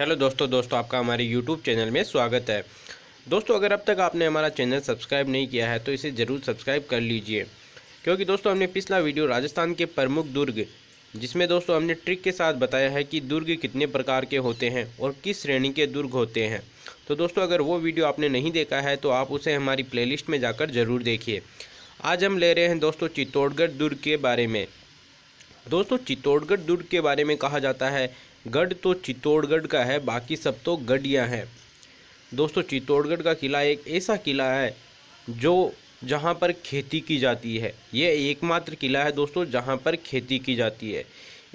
hello दोस्तों दोस्तों आपका हमारे यूट्यूब चैनल में स्वागत है दोस्तों अगर अब तक आपने हमारा चैनल सब्सक्राइब नहीं किया है तो इसे ज़रूर सब्सक्राइब कर लीजिए क्योंकि दोस्तों हमने पिछला वीडियो राजस्थान के प्रमुख दुर्ग जिसमें दोस्तों हमने ट्रिक के साथ बताया है कि दुर्ग कितने प्रकार के होते हैं और किस श्रेणी के दुर्ग होते हैं तो दोस्तों अगर वो वीडियो आपने नहीं देखा है तो आप उसे हमारी प्ले में जाकर ज़रूर देखिए आज हम ले रहे हैं दोस्तों चित्तौड़गढ़ दुर्ग के बारे में दोस्तों चित्तौड़गढ़ दुर्ग के बारे में कहा जाता है गढ़ तो चित्तौड़गढ़ का है बाकी सब तो गढ़िया हैं दोस्तों चित्तौड़गढ़ का किला एक ऐसा किला है जो जहाँ पर खेती की जाती है यह एकमात्र किला है दोस्तों जहाँ पर खेती की जाती है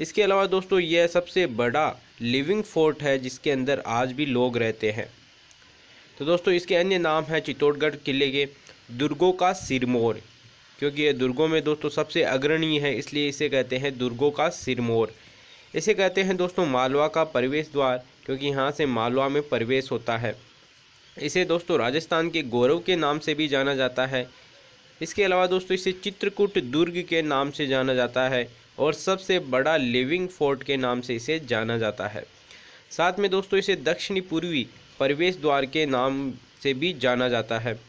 इसके अलावा दोस्तों यह सबसे बड़ा लिविंग फोर्ट है जिसके अंदर आज भी लोग रहते हैं तो दोस्तों इसके अन्य नाम हैं चित्तौड़गढ़ किले के दुर्गों का सिरमौर क्योंकि यह दुर्गों में दोस्तों सबसे अग्रणी है इसलिए इसे कहते हैं दुर्गों का सिरमौर इसे कहते हैं दोस्तों मालवा का प्रवेश द्वार क्योंकि यहाँ से मालवा में प्रवेश होता है इसे दोस्तों राजस्थान के गौरव के नाम से भी जाना जाता है इसके अलावा दोस्तों इसे चित्रकूट दुर्ग के नाम से जाना जाता है और सबसे बड़ा लिविंग फोर्ट के नाम से इसे जाना जाता है साथ में दोस्तों इसे दक्षिणी पूर्वी प्रवेश द्वार के नाम से भी जाना जाता है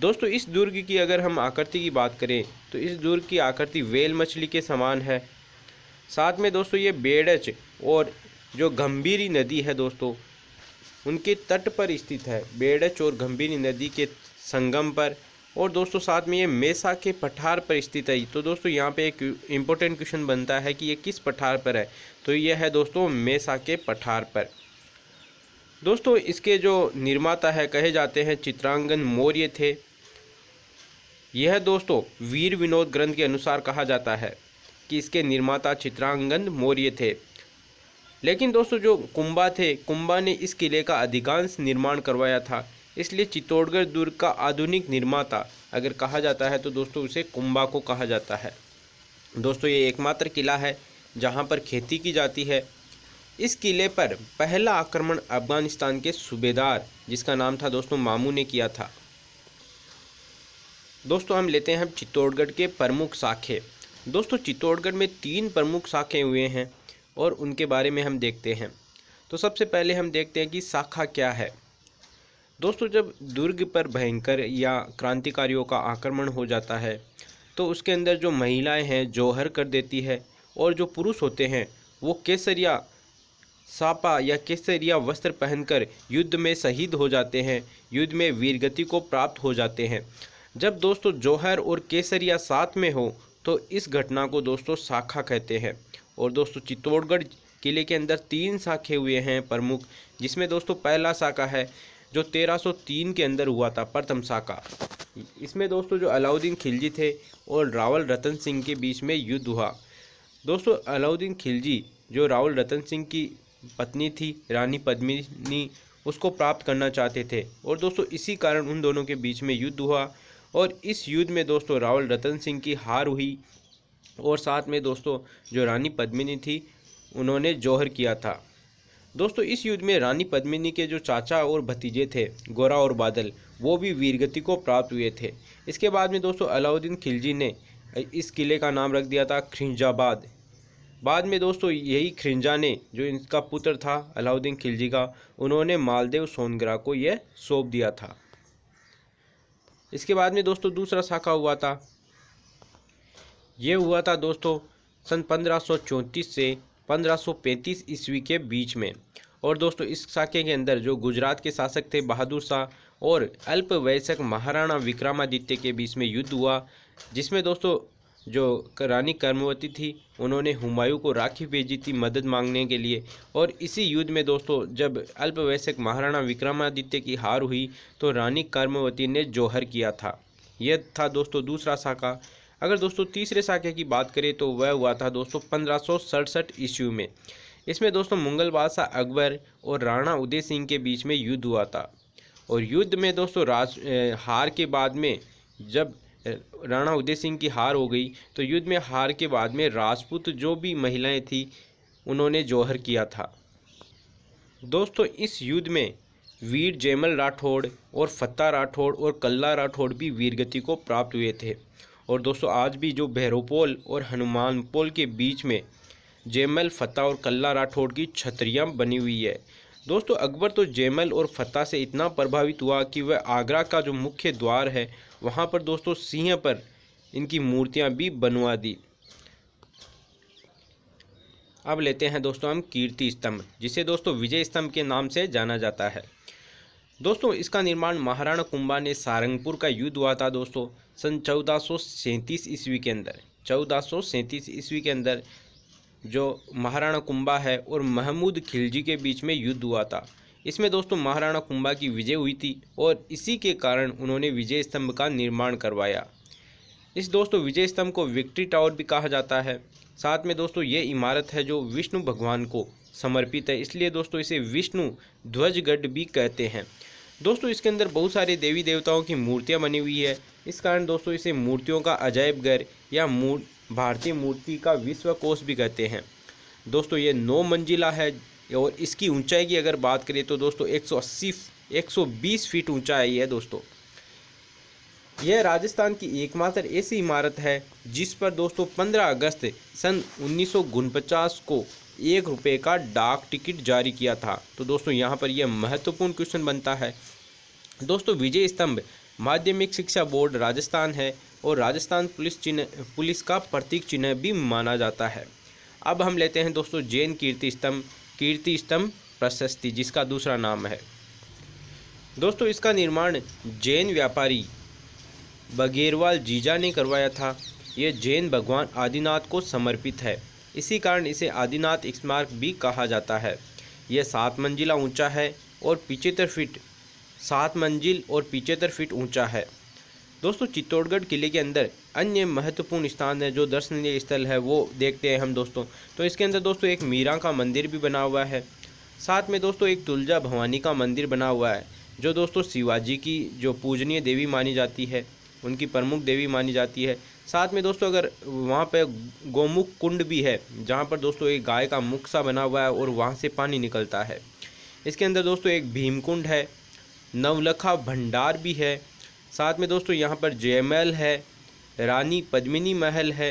दोस्तों इस दुर्ग की अगर हम आकृति की बात करें तो इस दुर्ग की आकृति वेल मछली के समान है साथ में दोस्तों ये बेड़च और जो गंभीरी नदी है दोस्तों उनके तट पर स्थित है बेड़च और गंभीरी नदी के संगम पर और दोस्तों साथ में ये मेसा के पठार पर स्थित है तो दोस्तों यहाँ पे एक इम्पोर्टेंट क्वेश्चन बनता है कि ये किस पठार पर है तो ये है दोस्तों मेसा के पठार पर दोस्तों इसके जो निर्माता है कहे जाते हैं चित्रांगन मौर्य थे यह दोस्तों वीर विनोद ग्रंथ के अनुसार कहा जाता है कि इसके निर्माता चित्रांगन मौर्य थे लेकिन दोस्तों जो कुंबा थे कुंबा ने इस किले का अधिकांश निर्माण करवाया था इसलिए चित्तौड़गढ़ दुर्ग का आधुनिक निर्माता अगर कहा जाता है तो दोस्तों उसे कुंबा को कहा जाता है दोस्तों ये एकमात्र किला है जहाँ पर खेती की जाती है इस किले पर पहला आक्रमण अफगानिस्तान के सूबेदार जिसका नाम था दोस्तों मामू ने किया था दोस्तों हम लेते हैं चित्तौड़गढ़ के प्रमुख शाखे दोस्तों चित्तौड़गढ़ में तीन प्रमुख शाखें हुए हैं और उनके बारे में हम देखते हैं तो सबसे पहले हम देखते हैं कि शाखा क्या है दोस्तों जब दुर्ग पर भयंकर या क्रांतिकारियों का आक्रमण हो जाता है तो उसके अंदर जो महिलाएं हैं जौहर कर देती है और जो पुरुष होते हैं वो केसरिया सापा या केसरिया वस्त्र पहनकर युद्ध में शहीद हो जाते हैं युद्ध में वीरगति को प्राप्त हो जाते हैं जब दोस्तों जौहर और केसरिया साथ में हो तो इस घटना को दोस्तों शाखा कहते हैं और दोस्तों चित्तौड़गढ़ किले के अंदर तीन शाखे हुए हैं प्रमुख जिसमें दोस्तों पहला शाखा है जो 1303 के अंदर हुआ था प्रथम शाखा इसमें दोस्तों जो अलाउद्दीन खिलजी थे और रावल रतन सिंह के बीच में युद्ध हुआ दोस्तों अलाउद्दीन खिलजी जो रावल रतन सिंह की पत्नी थी रानी पद्मिनी उसको प्राप्त करना चाहते थे और दोस्तों इसी कारण उन दोनों के बीच में युद्ध हुआ और इस युद्ध में दोस्तों रावल रतन सिंह की हार हुई और साथ में दोस्तों जो रानी पद्मिनी थी उन्होंने जौहर किया था दोस्तों इस युद्ध में रानी पद्मिनी के जो चाचा और भतीजे थे गोरा और बादल वो भी वीरगति को प्राप्त हुए थे इसके बाद में दोस्तों अलाउद्दीन खिलजी ने इस किले का नाम रख दिया था खिंजाबाद बाद में दोस्तों यही खिंजा ने जो इनका पुत्र था अलाउद्दीन खिलजी का उन्होंने मालदेव सोनगरा को यह सौंप दिया था इसके बाद में दोस्तों दूसरा शाखा हुआ था ये हुआ था दोस्तों सन पंद्रह से 1535 ईस्वी के बीच में और दोस्तों इस शाखे के अंदर जो गुजरात के शासक थे बहादुर शाह और अल्पवयस्क महाराणा विक्रमादित्य के बीच में युद्ध हुआ जिसमें दोस्तों जो रानी कर्मवती थी उन्होंने हुमायूं को राखी भेजी थी मदद मांगने के लिए और इसी युद्ध में दोस्तों जब अल्पवयस्क महाराणा विक्रमादित्य की हार हुई तो रानी कर्मवती ने जौहर किया था यह था दोस्तों दूसरा शाखा अगर दोस्तों तीसरे साके की बात करें तो वह हुआ था दोस्तों पंद्रह ईस्वी में इसमें दोस्तों मुगल बादशाह अकबर और राणा उदय सिंह के बीच में युद्ध हुआ था और युद्ध में दोस्तों राज हार के बाद में जब राणा उदय सिंह की हार हो गई तो युद्ध में हार के बाद में राजपूत जो भी महिलाएं थी उन्होंने जौहर किया था दोस्तों इस युद्ध में वीर जयमल राठौड़ और फत्ता राठौड़ और कल्ला राठौड़ भी वीरगति को प्राप्त हुए थे और दोस्तों आज भी जो भैरोपोल और हनुमानपोल के बीच में जयमल फतेह और कल्ला राठौड़ की छतरियाँ बनी हुई है दोस्तों अकबर तो जयमल और फतेह से इतना प्रभावित हुआ कि वह आगरा का जो मुख्य द्वार है वहाँ पर दोस्तों सिंह पर इनकी मूर्तियाँ भी बनवा दी अब लेते हैं दोस्तों हम कीर्ति स्तंभ जिसे दोस्तों विजय स्तंभ के नाम से जाना जाता है दोस्तों इसका निर्माण महाराणा कुंभा ने सारंगपुर का युद्ध हुआ था दोस्तों सन चौदह ईस्वी के अंदर चौदह ईस्वी के अंदर जो महाराणा कुंभा है और महमूद खिलजी के बीच में युद्ध हुआ था इसमें दोस्तों महाराणा कुंभा की विजय हुई थी और इसी के कारण उन्होंने विजय स्तंभ का निर्माण करवाया इस दोस्तों विजय स्तंभ को विक्ट्री टावर भी कहा जाता है साथ में दोस्तों ये इमारत है जो विष्णु भगवान को समर्पित है इसलिए दोस्तों इसे विष्णु ध्वजगढ़ भी कहते हैं दोस्तों इसके अंदर बहुत सारे देवी देवताओं की मूर्तियाँ बनी हुई है इस कारण दोस्तों इसे मूर्तियों का अजायब घर या मूर्त भारतीय मूर्ति का विश्वकोश भी कहते हैं दोस्तों ये नौ मंजिला है और इसकी ऊंचाई की अगर बात करें तो दोस्तों 180 120 फीट ऊंचाई है दोस्तों यह राजस्थान की एकमात्र ऐसी इमारत है जिस पर दोस्तों 15 अगस्त सन उन्नीस को एक रुपये का डाक टिकट जारी किया था तो दोस्तों यहाँ पर यह महत्वपूर्ण क्वेश्चन बनता है दोस्तों विजय स्तंभ माध्यमिक शिक्षा बोर्ड राजस्थान है और राजस्थान पुलिस चिन्ह पुलिस का प्रतीक चिन्ह भी माना जाता है अब हम लेते हैं दोस्तों जैन कीर्ति स्तंभ कीर्ति स्तंभ प्रशस्ति जिसका दूसरा नाम है दोस्तों इसका निर्माण जैन व्यापारी बगेरवाल जीजा ने करवाया था यह जैन भगवान आदिनाथ को समर्पित है इसी कारण इसे आदिनाथ स्मारक भी कहा जाता है यह सात मंजिला ऊंचा है और पिचहत्तर फीट सात मंजिल और पिचहत्तर फीट ऊंचा है दोस्तों चित्तौड़गढ़ किले के अंदर अन्य महत्वपूर्ण स्थान है जो दर्शनीय स्थल है वो देखते हैं हम दोस्तों तो इसके अंदर दोस्तों एक मीरा का मंदिर भी बना हुआ है साथ में दोस्तों एक तुलजा भवानी का मंदिर बना हुआ है जो दोस्तों शिवाजी की जो पूजनीय देवी मानी जाती है उनकी प्रमुख देवी मानी जाती है साथ में दोस्तों अगर वहाँ पर गौमुख कुंड भी है जहाँ पर दोस्तों एक गाय का मुख सा बना हुआ है और वहाँ से पानी निकलता है इसके अंदर दोस्तों एक भीमकुंड है नवलखा भंडार भी है साथ में दोस्तों यहाँ पर जयमहल है रानी पद्मिनी महल है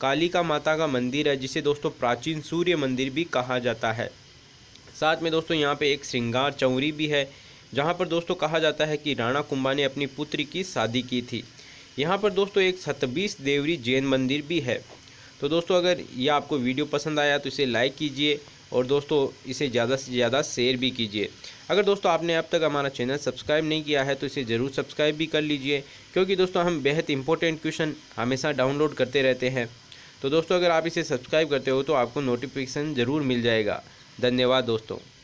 कालिका माता का मंदिर है जिसे दोस्तों प्राचीन सूर्य मंदिर भी कहा जाता है साथ में दोस्तों यहाँ पे एक श्रृंगार चौरी भी है जहाँ पर दोस्तों कहा जाता है कि राणा कुंभा ने अपनी पुत्री की शादी की थी यहाँ पर दोस्तों एक सतबीस देवरी जैन मंदिर भी है तो दोस्तों अगर ये आपको वीडियो पसंद आया तो इसे लाइक कीजिए और दोस्तों इसे ज़्यादा से ज़्यादा शेयर भी कीजिए अगर दोस्तों आपने अब तक हमारा चैनल सब्सक्राइब नहीं किया है तो इसे ज़रूर सब्सक्राइब भी कर लीजिए क्योंकि दोस्तों हम बेहद इंपॉर्टेंट क्वेश्चन हमेशा डाउनलोड करते रहते हैं तो दोस्तों अगर आप इसे सब्सक्राइब करते हो तो आपको नोटिफिकेशन ज़रूर मिल जाएगा धन्यवाद दोस्तों